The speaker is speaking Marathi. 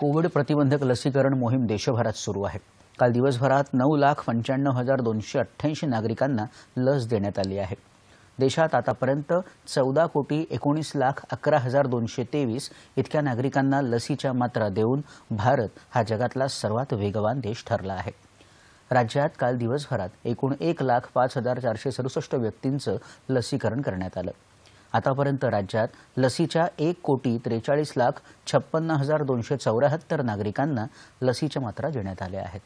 कोविड प्रतिबंधक लसीकरण मोहीम देशभरात सुरू आहे काल दिवसभरात नऊ लाख पंच्याण्णव हजार दोनशे अठ्ठ्याऐंशी नागरिकांना लस देण्यात आली आहे देशात आतापर्यंत चौदा कोटी एकोणीस लाख अकरा हजार दोनशे तेवीस इतक्या नागरिकांना लसीच्या मात्रा देऊन भारत हा जगातला सर्वात वेगवान देश ठरला आहे राज्यात काल दिवसभरात एकूण एक लाख पाच हजार चारशे सदुसष्ट व्यक्तींचं लसीकरण करण्यात आलं आतापर्यंत राज्यात लसीच्या एक कोटी त्रेचाळीस लाख छप्पन्न हजार दोनशे चौऱ्याहत्तर नागरिकांना लसीच्या मात्रा देण्यात आल्या आहेत